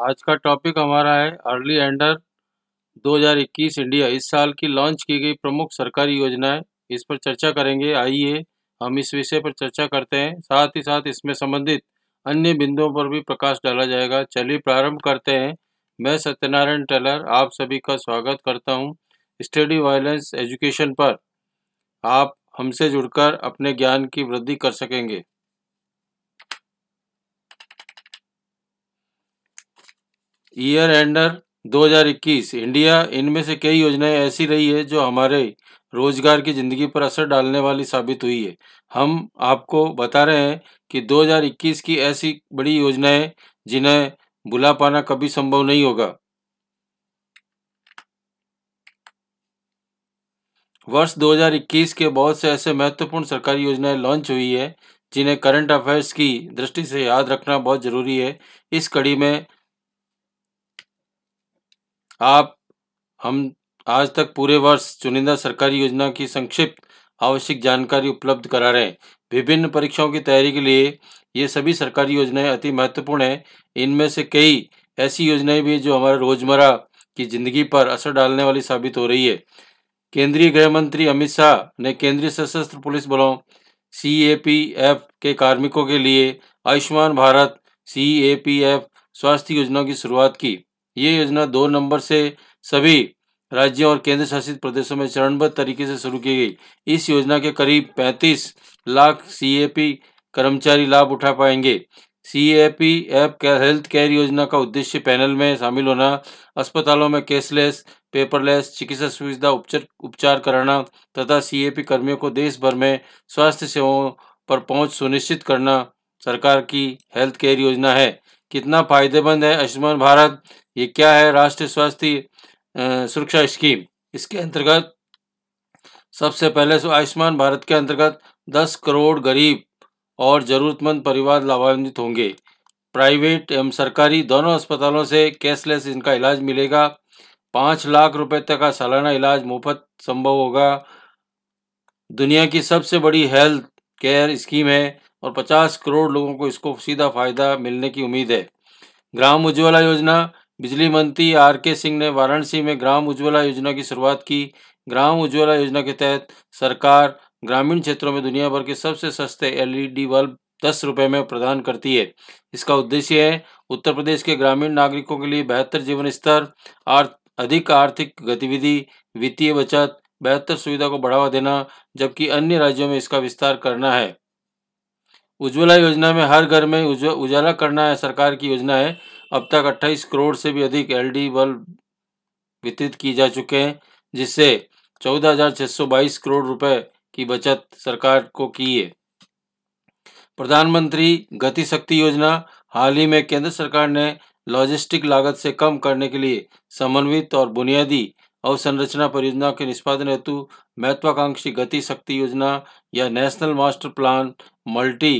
आज का टॉपिक हमारा है अर्ली एंडर 2021 इंडिया इस साल की लॉन्च की गई प्रमुख सरकारी योजनाएं इस पर चर्चा करेंगे आइए हम इस विषय पर चर्चा करते हैं साथ ही साथ इसमें संबंधित अन्य बिंदुओं पर भी प्रकाश डाला जाएगा चलिए प्रारंभ करते हैं मैं सत्यनारायण टेलर आप सभी का स्वागत करता हूँ स्टडी वायलेंस एजुकेशन पर आप हमसे जुड़कर अपने ज्ञान की वृद्धि कर सकेंगे ईयर एंडर 2021 इंडिया इनमें से कई योजनाएं ऐसी रही है जो हमारे रोजगार की जिंदगी पर असर डालने वाली साबित हुई है हम आपको बता रहे हैं कि 2021 की ऐसी बड़ी योजनाएं जिन्हें बुला पाना कभी संभव नहीं होगा वर्ष 2021 के बहुत से ऐसे महत्वपूर्ण सरकारी योजनाएं लॉन्च हुई है जिन्हें करंट अफेयर्स की दृष्टि से याद रखना बहुत जरूरी है इस कड़ी में आप हम आज तक पूरे वर्ष चुनिंदा सरकारी योजना की संक्षिप्त आवश्यक जानकारी उपलब्ध करा रहे हैं विभिन्न परीक्षाओं की तैयारी के लिए ये सभी सरकारी योजनाएं अति महत्वपूर्ण हैं इनमें से कई ऐसी योजनाएं भी जो हमारे रोजमर्रा की जिंदगी पर असर डालने वाली साबित हो रही है केंद्रीय गृह मंत्री अमित शाह ने केंद्रीय सशस्त्र पुलिस बलों सी एफ के कार्मिकों के लिए आयुष्मान भारत सी स्वास्थ्य योजनाओं की शुरुआत की ये योजना दो नंबर से सभी राज्यों और केंद्र शासित प्रदेशों में चरणबद्ध तरीके से शुरू की गई इस योजना के करीब 35 लाख सी कर्मचारी लाभ उठा पाएंगे सी ए पी एप हेल्थ केयर योजना का उद्देश्य पैनल में शामिल होना अस्पतालों में कैशलेस पेपरलेस चिकित्सा सुविधा उपचार उपचार कराना तथा सी ए पी कर्मियों को देश भर में स्वास्थ्य सेवाओं पर पहुंच सुनिश्चित करना सरकार की हेल्थ केयर योजना है कितना फायदेमंद है आयुष्मान भारत ये क्या है राष्ट्रीय स्वास्थ्य सुरक्षा स्कीम इसके अंतर्गत सबसे पहले आयुष्मान भारत के अंतर्गत 10 करोड़ गरीब और ज़रूरतमंद परिवार लाभान्वित होंगे प्राइवेट एवं सरकारी दोनों अस्पतालों से कैशलेस इनका इलाज मिलेगा पाँच लाख रुपए तक का सालाना इलाज मुफ्त संभव होगा दुनिया की सबसे बड़ी हेल्थ केयर स्कीम है और 50 करोड़ लोगों को इसको सीधा फायदा मिलने की उम्मीद है ग्राम उज्ज्वला योजना बिजली मंत्री आर के सिंह ने वाराणसी में ग्राम उज्ज्वला योजना की शुरुआत की ग्राम उज्ज्वला योजना के तहत सरकार ग्रामीण क्षेत्रों में दुनिया भर के सबसे सस्ते एलईडी बल्ब दस रुपये में प्रदान करती है इसका उद्देश्य है उत्तर प्रदेश के ग्रामीण नागरिकों के लिए बेहतर जीवन स्तर अधिक आर्थिक गतिविधि वित्तीय बचत बेहतर सुविधा को बढ़ावा देना जबकि अन्य राज्यों में इसका विस्तार करना है उज्ज्वला योजना में हर घर में उजाला करना है सरकार की योजना है अब तक 28 करोड़ से भी अधिक एलडी बल्ब वितरित किए जा चुके हैं जिससे 14,622 करोड़ रुपए की बचत सरकार को की है प्रधानमंत्री गति शक्ति योजना हाल ही में केंद्र सरकार ने लॉजिस्टिक लागत से कम करने के लिए समन्वित और बुनियादी अवसंरचना परियोजना के निष्पादन हेतु महत्वाकांक्षी गति शक्ति योजना या national master plan multi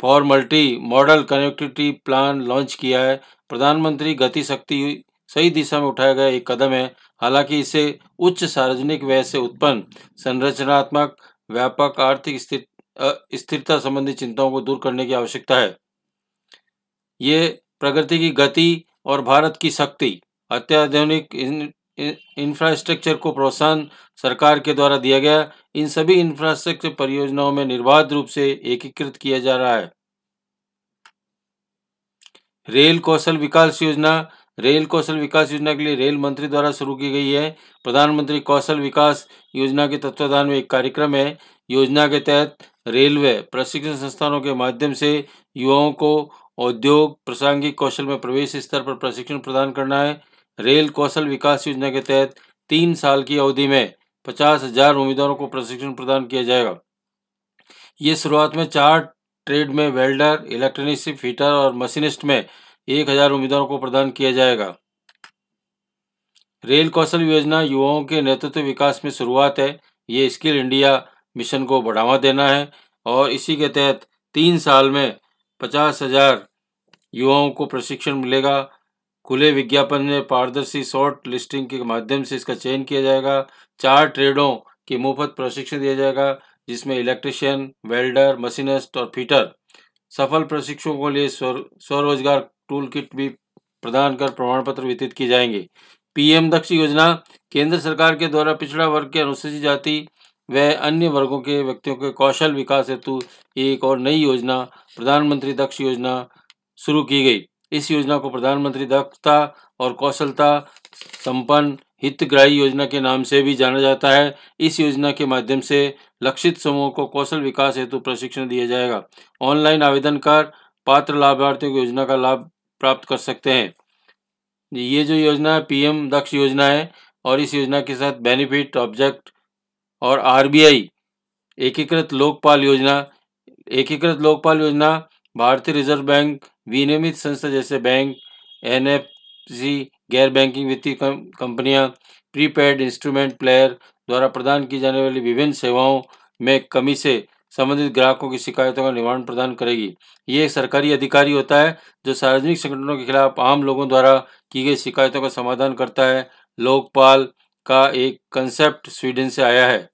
for multi modal connectivity plan launch किया है प्रधानमंत्री गति शक्ति सही दिशा में उठाया गया एक कदम है हालांकि इसे उच्च सार्वजनिक व्यय से उत्पन्न संरचनात्मक व्यापक आर्थिक स्थिरता संबंधी चिंताओं को दूर करने की आवश्यकता है ये प्रगति की गति और भारत की शक्ति अत्याधुनिक इंफ्रास्ट्रक्चर को प्रोत्साहन सरकार के द्वारा दिया गया इन सभी इंफ्रास्ट्रक्चर परियोजनाओं में निर्बाध रूप से एकीकृत किया जा रहा है रेल कौशल विकास योजना रेल कौशल विकास योजना के लिए रेल मंत्री द्वारा शुरू की गई है प्रधानमंत्री कौशल विकास योजना के तत्वाधान में एक कार्यक्रम है योजना के तहत रेलवे प्रशिक्षण संस्थानों के माध्यम से युवाओं को औद्योग प्रासंगिक कौशल में प्रवेश स्तर पर प्रशिक्षण प्रदान करना है रेल कौशल विकास योजना के तहत तीन साल की अवधि में पचास हजार उम्मीदवारों को प्रशिक्षण प्रदान किया जाएगा ये शुरुआत में चार ट्रेड में वेल्डर इलेक्ट्रॉनिक्स फीटर और मशीनिस्ट में एक हजार उम्मीदवारों को प्रदान किया जाएगा रेल कौशल योजना युवाओं के नेतृत्व विकास में शुरुआत है ये स्किल इंडिया मिशन को बढ़ावा देना है और इसी के तहत तीन साल में पचास हजार युवाओं को प्रशिक्षण मिलेगा खुले विज्ञापन में पारदर्शी शॉर्ट लिस्टिंग के माध्यम से इसका चयन किया जाएगा चार ट्रेडों की मुफ्त प्रशिक्षण दिया जाएगा जिसमें इलेक्ट्रिशियन वेल्डर मशीनिस्ट और फिटर सफल प्रशिक्षकों के लिए स्वरोजगार टूल किट भी प्रदान कर प्रमाण पत्र वितरित किए जाएंगे पीएम दक्ष योजना केंद्र सरकार के द्वारा पिछड़ा वर्ग के अनुसूचित जाति व अन्य वर्गों के व्यक्तियों के कौशल विकास हेतु एक और नई योजना प्रधानमंत्री दक्ष योजना शुरू की गई इस योजना को प्रधानमंत्री दक्षता और कौशलता संपन्न हितग्राही योजना के नाम से भी जाना जाता है इस योजना के माध्यम से लक्षित समूह को कौशल विकास हेतु प्रशिक्षण दिया जाएगा ऑनलाइन आवेदन कर पात्र लाभार्थियों को योजना का लाभ प्राप्त कर सकते हैं ये जो योजना है पीएम दक्ष योजना है और इस योजना के साथ बेनिफिट ऑब्जेक्ट और आरबीआई एकीकृत लोकपाल योजना एकीकृत लोकपाल योजना भारतीय रिजर्व बैंक विनियमित संस्था जैसे बैंक एनएफसी गैर बैंकिंग वित्तीय कंपनियां प्रीपेड इंस्ट्रूमेंट प्लेयर द्वारा प्रदान की जाने वाली विभिन्न सेवाओं में कमी से संबंधित ग्राहकों की शिकायतों का निवारण प्रदान करेगी ये एक सरकारी अधिकारी होता है जो सार्वजनिक संगठनों के खिलाफ आम लोगों द्वारा की गई शिकायतों का समाधान करता है लोकपाल का एक कंसेप्ट स्वीडन से आया है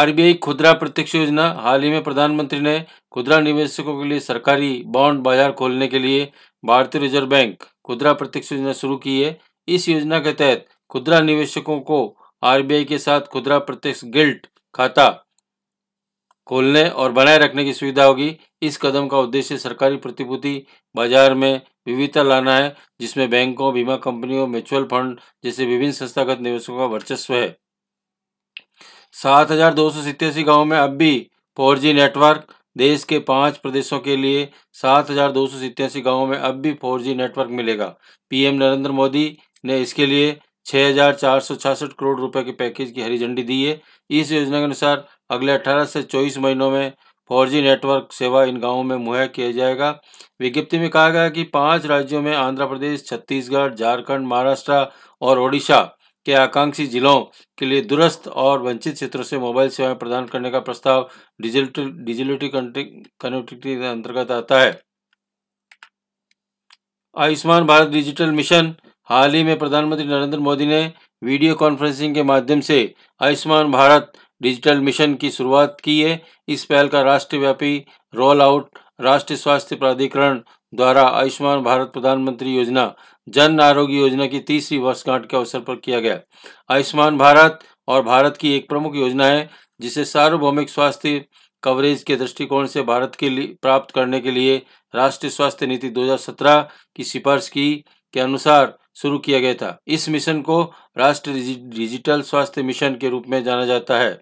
आरबीआई खुदरा प्रत्यक्ष योजना हाल ही में प्रधानमंत्री ने खुदरा निवेशकों के लिए सरकारी बॉन्ड बाजार खोलने के लिए भारतीय रिजर्व बैंक खुदरा प्रत्यक्ष योजना शुरू की है इस योजना के तहत खुदरा निवेशकों को आरबीआई के साथ खुदरा प्रत्यक्ष गिल्ट खाता खोलने और बनाए रखने की सुविधा होगी इस कदम का उद्देश्य सरकारी प्रतिभूति बाजार में विविधता लाना है जिसमें बैंकों बीमा कंपनियों म्यूचुअल फंड जैसे विभिन्न संस्थागत निवेशकों का वर्चस्व है सात हजार दो सौ सितयासी गाँव में अब भी फोर नेटवर्क देश के पांच प्रदेशों के लिए सात हजार दो सौ सितयासी गाँवों में अब भी फोर जी नेटवर्क मिलेगा पीएम नरेंद्र मोदी ने इसके लिए छः हजार चार सौ छियासठ करोड़ रुपए के पैकेज की हरी झंडी दी है इस योजना के अनुसार अगले अठारह से चौबीस महीनों में फोर जी नेटवर्क सेवा इन गांवों में मुहैया किया जाएगा विज्ञप्ति में कहा गया कि पांच राज्यों में आंध्र प्रदेश छत्तीसगढ़ झारखंड महाराष्ट्र और ओडिशा के आकांक्षी जिलों के लिए दुरस्थ और वंचित क्षेत्रों से मोबाइल सेवाएं प्रदान करने का प्रस्ताव डिजिटल डिजिलिटी कनेक्टिविटी के अंतर्गत आता है आयुष्मान भारत डिजिटल मिशन हाल ही में प्रधानमंत्री नरेंद्र मोदी ने वीडियो कॉन्फ्रेंसिंग के माध्यम से आयुष्मान भारत डिजिटल मिशन की शुरुआत की है इस पहल का राष्ट्रव्यापी रोल आउट राष्ट्रीय स्वास्थ्य प्राधिकरण द्वारा आयुष्मान भारत प्रधानमंत्री योजना जन आरोग्य योजना की तीसरी वर्षगांठ के अवसर पर किया गया आयुष्मान भारत और भारत की एक प्रमुख योजना है जिसे सार्वभौमिक स्वास्थ्य कवरेज के दृष्टिकोण से भारत के लिए प्राप्त करने के लिए राष्ट्रीय स्वास्थ्य नीति 2017 की सिफारिश की के अनुसार शुरू किया गया था इस मिशन को राष्ट्रीय डिजिटल स्वास्थ्य मिशन के रूप में जाना जाता है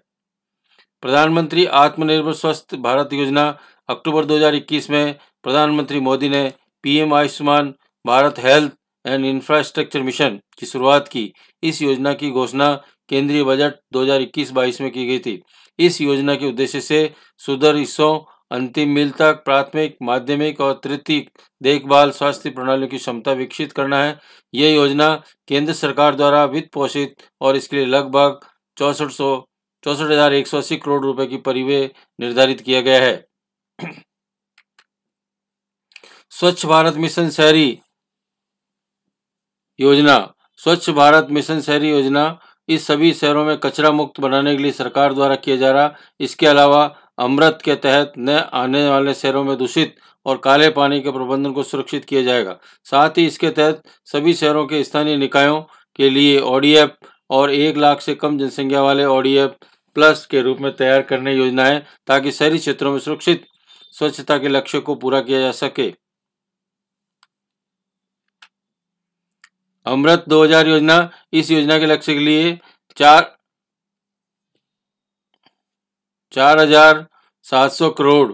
प्रधानमंत्री आत्मनिर्भर स्वस्थ भारत योजना अक्टूबर 2021 में प्रधानमंत्री मोदी ने PM Ayushman Bharat health and infrastructure mission की शुरुआत की इस योजना की घोषणा केंद्रीय बजट 2021-22 में की गई थी इस योजना के उद्देश्य से सुदर हिस्सों अंतिम मिल तक प्राथमिक माध्यमिक और तृतीय देखभाल स्वास्थ्य प्रणालियों की क्षमता विकसित करना है यह योजना केंद्र सरकार द्वारा वित्त पोषित और इसके लिए लगभग चौसठ सौ चौसठ हजार एक सौ अस्सी करोड़ रुपए की परिवय निर्धारित किया गया है स्वच्छ भारत मिशन शहरी योजना स्वच्छ भारत मिशन शहरी योजना इस सभी शहरों में कचरा मुक्त बनाने के लिए सरकार द्वारा किया जा रहा इसके अलावा अमृत के तहत नए आने वाले शहरों में दूषित और काले पानी के प्रबंधन को सुरक्षित किया जाएगा साथ ही इसके तहत सभी शहरों के स्थानीय निकायों के लिए ओडीएफ और एक लाख से कम जनसंख्या वाले ओडीएफ प्लस के रूप में तैयार करने योजनाएं ताकि शहरी क्षेत्रों में सुरक्षित स्वच्छता के लक्ष्य को पूरा किया जा सके अमृत 2000 योजना इस योजना के लक्ष्य के लिए चार चार हजार सात सौ करोड़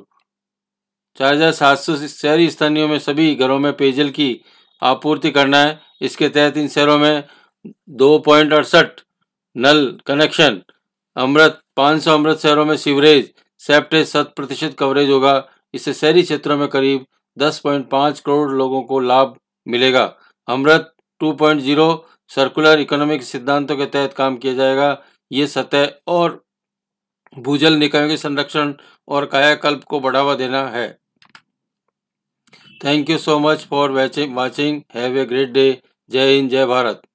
चार हजार सात सौ शहरी स्थानीय में सभी घरों में पेयजल की आपूर्ति करना है इसके तहत इन शहरों में दो पॉइंट अड़सठ नल कनेक्शन अमृत सौ अमृत शहरों में सीवरेज सेप्टेज शत प्रतिशत कवरेज होगा इससे शहरी क्षेत्रों में करीब दस पॉइंट पाँच करोड़ लोगों को लाभ मिलेगा अमृत 2.0 सर्कुलर इकोनॉमिक सिद्धांतों के तहत काम किया जाएगा ये सतह और भूजल निकायों के संरक्षण और कायाकल्प को बढ़ावा देना है thank you so much for watching have a great day जय हिंद जय भारत